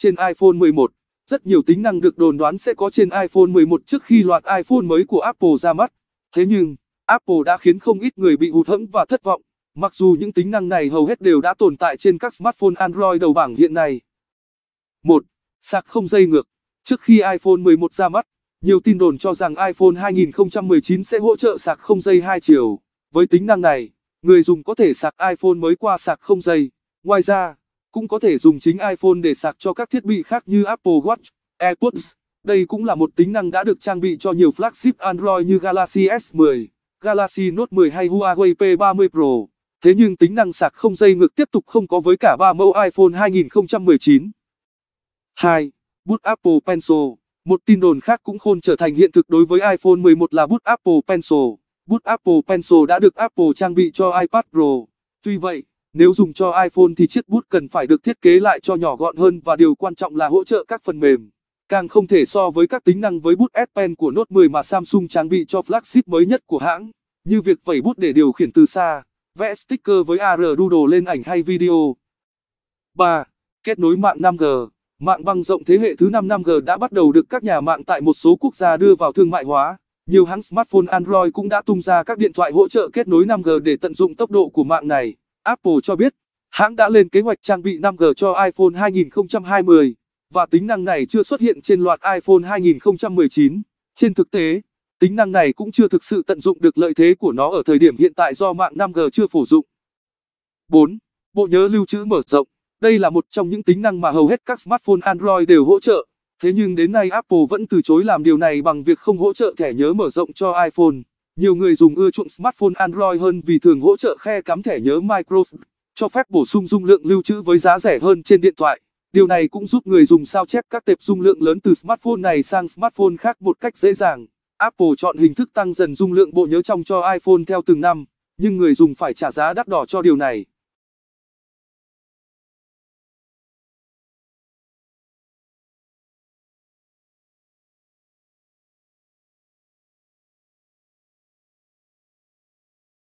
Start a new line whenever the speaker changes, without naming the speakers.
Trên iPhone 11, rất nhiều tính năng được đồn đoán sẽ có trên iPhone 11 trước khi loạt iPhone mới của Apple ra mắt. Thế nhưng, Apple đã khiến không ít người bị hụt hẫng và thất vọng, mặc dù những tính năng này hầu hết đều đã tồn tại trên các smartphone Android đầu bảng hiện nay. 1. Sạc không dây ngược Trước khi iPhone 11 ra mắt, nhiều tin đồn cho rằng iPhone 2019 sẽ hỗ trợ sạc không dây hai chiều. Với tính năng này, người dùng có thể sạc iPhone mới qua sạc không dây. Ngoài ra, cũng có thể dùng chính iPhone để sạc cho các thiết bị khác như Apple Watch, AirPods. Đây cũng là một tính năng đã được trang bị cho nhiều flagship Android như Galaxy S10, Galaxy Note 10 hay Huawei P30 Pro. Thế nhưng tính năng sạc không dây ngược tiếp tục không có với cả ba mẫu iPhone 2019. 2. Bút Apple Pencil Một tin đồn khác cũng khôn trở thành hiện thực đối với iPhone 11 là bút Apple Pencil. Bút Apple Pencil đã được Apple trang bị cho iPad Pro. Tuy vậy, nếu dùng cho iPhone thì chiếc bút cần phải được thiết kế lại cho nhỏ gọn hơn và điều quan trọng là hỗ trợ các phần mềm. Càng không thể so với các tính năng với bút S Pen của Note 10 mà Samsung trang bị cho flagship mới nhất của hãng, như việc vẩy bút để điều khiển từ xa, vẽ sticker với AR Doodle lên ảnh hay video. 3. Kết nối mạng 5G Mạng băng rộng thế hệ thứ 5 5G đã bắt đầu được các nhà mạng tại một số quốc gia đưa vào thương mại hóa. Nhiều hãng smartphone Android cũng đã tung ra các điện thoại hỗ trợ kết nối 5G để tận dụng tốc độ của mạng này. Apple cho biết, hãng đã lên kế hoạch trang bị 5G cho iPhone 2020 và tính năng này chưa xuất hiện trên loạt iPhone 2019. Trên thực tế, tính năng này cũng chưa thực sự tận dụng được lợi thế của nó ở thời điểm hiện tại do mạng 5G chưa phổ dụng. 4. Bộ nhớ lưu trữ mở rộng. Đây là một trong những tính năng mà hầu hết các smartphone Android đều hỗ trợ. Thế nhưng đến nay Apple vẫn từ chối làm điều này bằng việc không hỗ trợ thẻ nhớ mở rộng cho iPhone. Nhiều người dùng ưa chuộng smartphone Android hơn vì thường hỗ trợ khe cắm thẻ nhớ Microsoft, cho phép bổ sung dung lượng lưu trữ với giá rẻ hơn trên điện thoại. Điều này cũng giúp người dùng sao chép các tệp dung lượng lớn từ smartphone này sang smartphone khác một cách dễ dàng. Apple chọn hình thức tăng dần dung lượng bộ nhớ trong cho iPhone theo từng năm, nhưng người dùng phải trả giá đắt đỏ cho điều này.